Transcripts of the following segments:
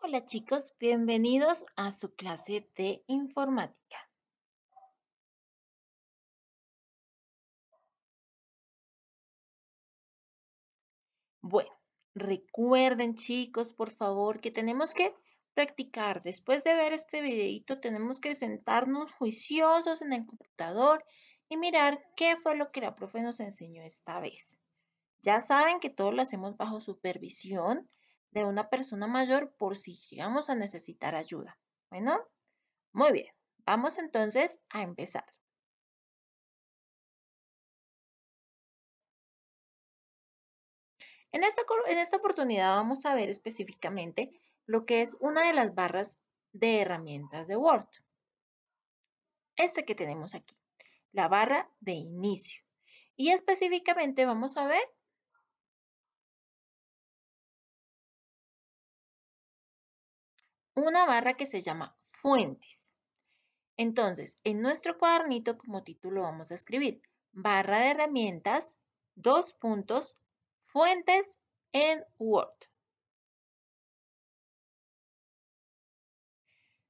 Hola chicos, bienvenidos a su clase de informática. Bueno, recuerden chicos, por favor, que tenemos que practicar. Después de ver este videito, tenemos que sentarnos juiciosos en el computador y mirar qué fue lo que la profe nos enseñó esta vez. Ya saben que todo lo hacemos bajo supervisión de una persona mayor por si llegamos a necesitar ayuda. Bueno, muy bien, vamos entonces a empezar. En esta, en esta oportunidad vamos a ver específicamente lo que es una de las barras de herramientas de Word. Esta que tenemos aquí, la barra de inicio. Y específicamente vamos a ver una barra que se llama fuentes. Entonces, en nuestro cuadernito como título vamos a escribir barra de herramientas, dos puntos, fuentes en Word.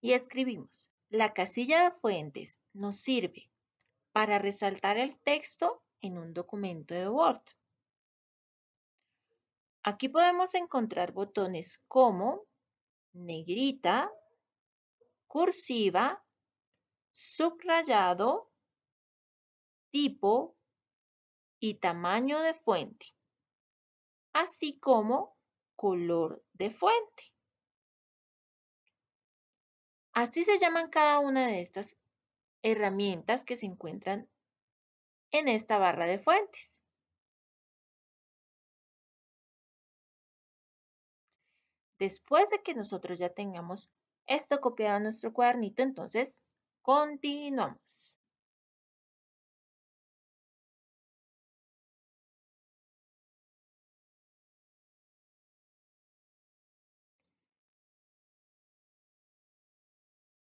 Y escribimos, la casilla de fuentes nos sirve para resaltar el texto en un documento de Word. Aquí podemos encontrar botones como negrita, cursiva, subrayado, tipo y tamaño de fuente, así como color de fuente. Así se llaman cada una de estas herramientas que se encuentran en esta barra de fuentes. Después de que nosotros ya tengamos esto copiado en nuestro cuadernito, entonces continuamos.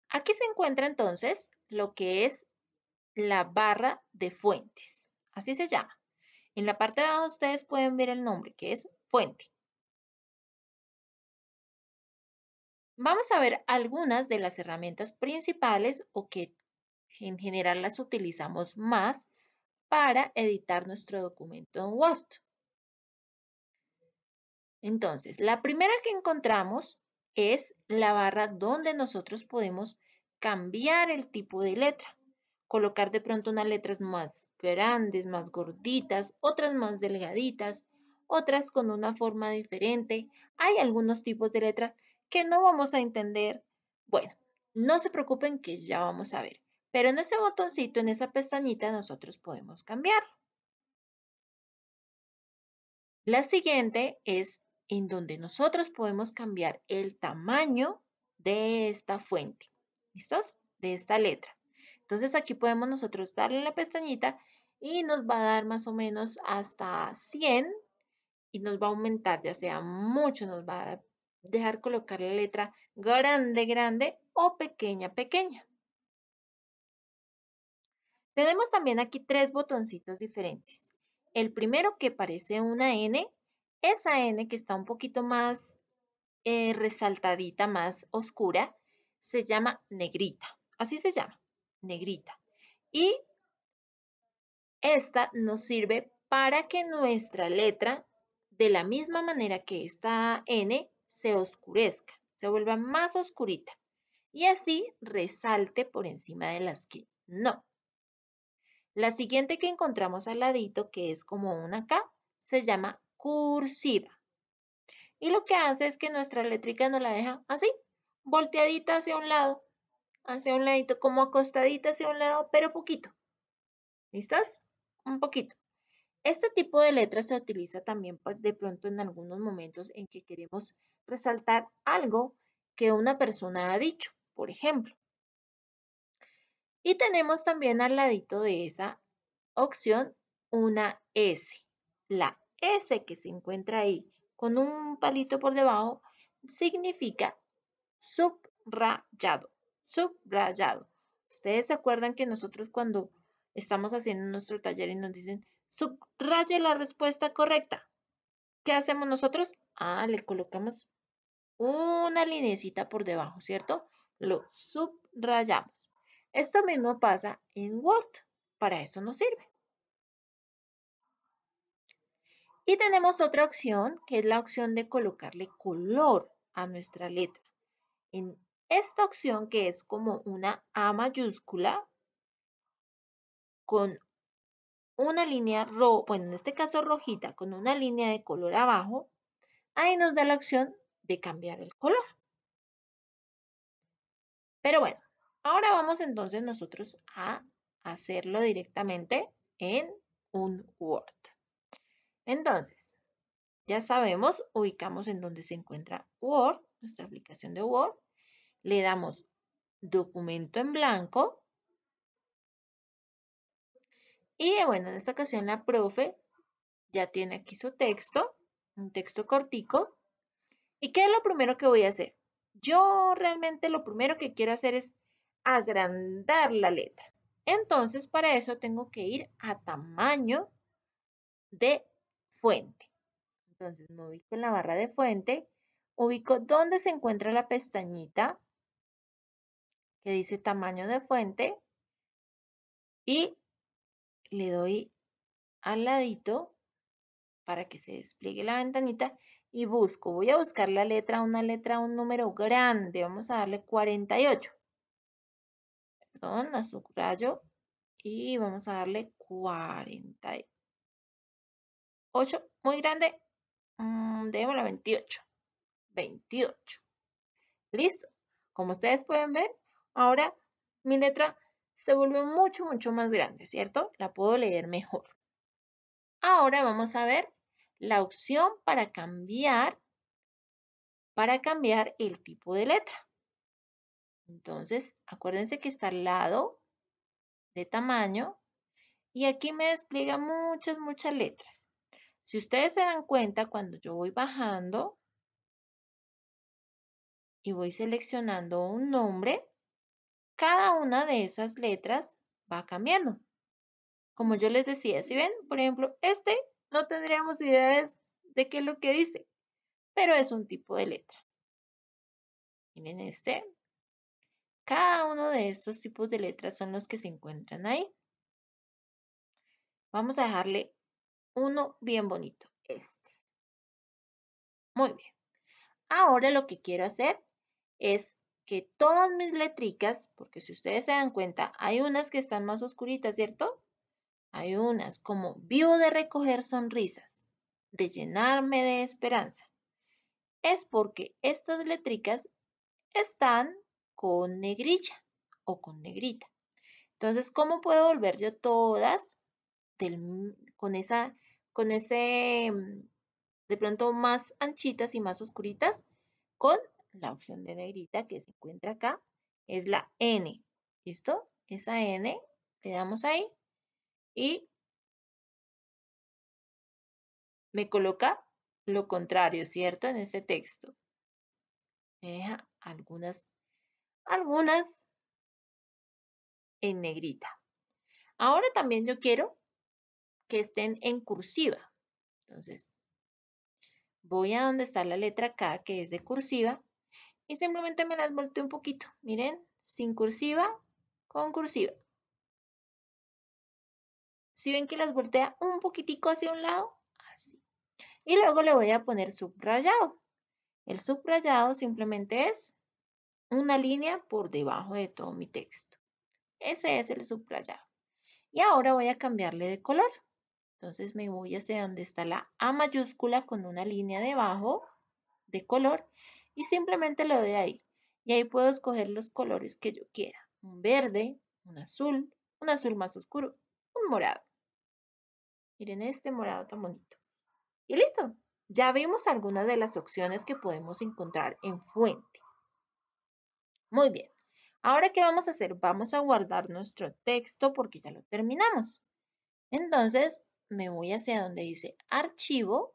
Aquí se encuentra entonces lo que es la barra de fuentes. Así se llama. En la parte de abajo ustedes pueden ver el nombre que es fuente. Vamos a ver algunas de las herramientas principales o que en general las utilizamos más para editar nuestro documento en Word. Entonces, la primera que encontramos es la barra donde nosotros podemos cambiar el tipo de letra, colocar de pronto unas letras más grandes, más gorditas, otras más delgaditas, otras con una forma diferente. Hay algunos tipos de letras que no vamos a entender. Bueno, no se preocupen que ya vamos a ver. Pero en ese botoncito, en esa pestañita, nosotros podemos cambiarlo. La siguiente es en donde nosotros podemos cambiar el tamaño de esta fuente. ¿Listos? De esta letra. Entonces aquí podemos nosotros darle la pestañita y nos va a dar más o menos hasta 100 y nos va a aumentar, ya sea mucho, nos va a dejar colocar la letra grande, grande o pequeña, pequeña. Tenemos también aquí tres botoncitos diferentes. El primero que parece una N, esa N que está un poquito más eh, resaltadita, más oscura, se llama negrita. Así se llama, negrita. Y esta nos sirve para que nuestra letra, de la misma manera que esta N, se oscurezca, se vuelva más oscurita y así resalte por encima de las que no. La siguiente que encontramos al ladito, que es como una K, se llama cursiva. Y lo que hace es que nuestra eléctrica nos la deja así, volteadita hacia un lado, hacia un ladito, como acostadita hacia un lado, pero poquito. ¿Listas? Un poquito. Este tipo de letra se utiliza también de pronto en algunos momentos en que queremos resaltar algo que una persona ha dicho, por ejemplo. Y tenemos también al ladito de esa opción una S. La S que se encuentra ahí con un palito por debajo significa subrayado, subrayado. Ustedes se acuerdan que nosotros cuando estamos haciendo nuestro taller y nos dicen, subraye la respuesta correcta. ¿Qué hacemos nosotros? Ah, le colocamos una linecita por debajo, ¿cierto? Lo subrayamos. Esto mismo pasa en Word. Para eso nos sirve. Y tenemos otra opción, que es la opción de colocarle color a nuestra letra. En esta opción, que es como una A mayúscula, con una línea rojo, bueno, en este caso rojita, con una línea de color abajo, ahí nos da la opción de cambiar el color. Pero bueno, ahora vamos entonces nosotros a hacerlo directamente en un Word. Entonces, ya sabemos, ubicamos en donde se encuentra Word, nuestra aplicación de Word, le damos documento en blanco, y eh, bueno, en esta ocasión la profe ya tiene aquí su texto, un texto cortico. ¿Y qué es lo primero que voy a hacer? Yo realmente lo primero que quiero hacer es agrandar la letra. Entonces, para eso tengo que ir a tamaño de fuente. Entonces, me ubico en la barra de fuente, ubico dónde se encuentra la pestañita que dice tamaño de fuente y le doy al ladito para que se despliegue la ventanita y busco. Voy a buscar la letra, una letra, un número grande. Vamos a darle 48. Perdón, su rayo. y vamos a darle 48. Muy grande. Mm, la 28. 28. ¿Listo? Como ustedes pueden ver, ahora mi letra se vuelve mucho, mucho más grande, ¿cierto? La puedo leer mejor. Ahora vamos a ver la opción para cambiar, para cambiar el tipo de letra. Entonces, acuérdense que está al lado de tamaño y aquí me despliega muchas, muchas letras. Si ustedes se dan cuenta, cuando yo voy bajando y voy seleccionando un nombre, cada una de esas letras va cambiando. Como yo les decía, si ven, por ejemplo, este no tendríamos ideas de qué es lo que dice, pero es un tipo de letra. Miren este. Cada uno de estos tipos de letras son los que se encuentran ahí. Vamos a dejarle uno bien bonito, este. Muy bien. Ahora lo que quiero hacer es que todas mis letricas, porque si ustedes se dan cuenta, hay unas que están más oscuritas, ¿cierto? Hay unas como vivo de recoger sonrisas, de llenarme de esperanza. Es porque estas letricas están con negrilla o con negrita. Entonces, ¿cómo puedo volver yo todas mm, con esa, con ese, mm, de pronto más anchitas y más oscuritas? Con la opción de negrita que se encuentra acá, es la N. ¿Listo? Esa N, le damos ahí y me coloca lo contrario, ¿cierto? En este texto. Me deja algunas, algunas en negrita. Ahora también yo quiero que estén en cursiva. Entonces, voy a donde está la letra K, que es de cursiva, y simplemente me las volteé un poquito. Miren, sin cursiva, con cursiva. Si ven que las voltea un poquitico hacia un lado, así. Y luego le voy a poner subrayado. El subrayado simplemente es una línea por debajo de todo mi texto. Ese es el subrayado. Y ahora voy a cambiarle de color. Entonces me voy hacia donde está la A mayúscula con una línea debajo de color y simplemente lo doy ahí. Y ahí puedo escoger los colores que yo quiera. Un verde, un azul, un azul más oscuro, un morado. Miren este morado tan bonito. Y listo. Ya vimos algunas de las opciones que podemos encontrar en fuente. Muy bien. Ahora, ¿qué vamos a hacer? Vamos a guardar nuestro texto porque ya lo terminamos. Entonces, me voy hacia donde dice archivo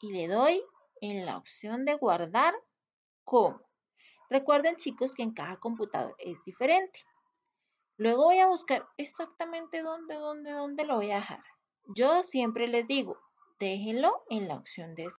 y le doy en la opción de guardar como. Recuerden chicos que en cada computador es diferente. Luego voy a buscar exactamente dónde, dónde, dónde lo voy a dejar. Yo siempre les digo, déjenlo en la opción de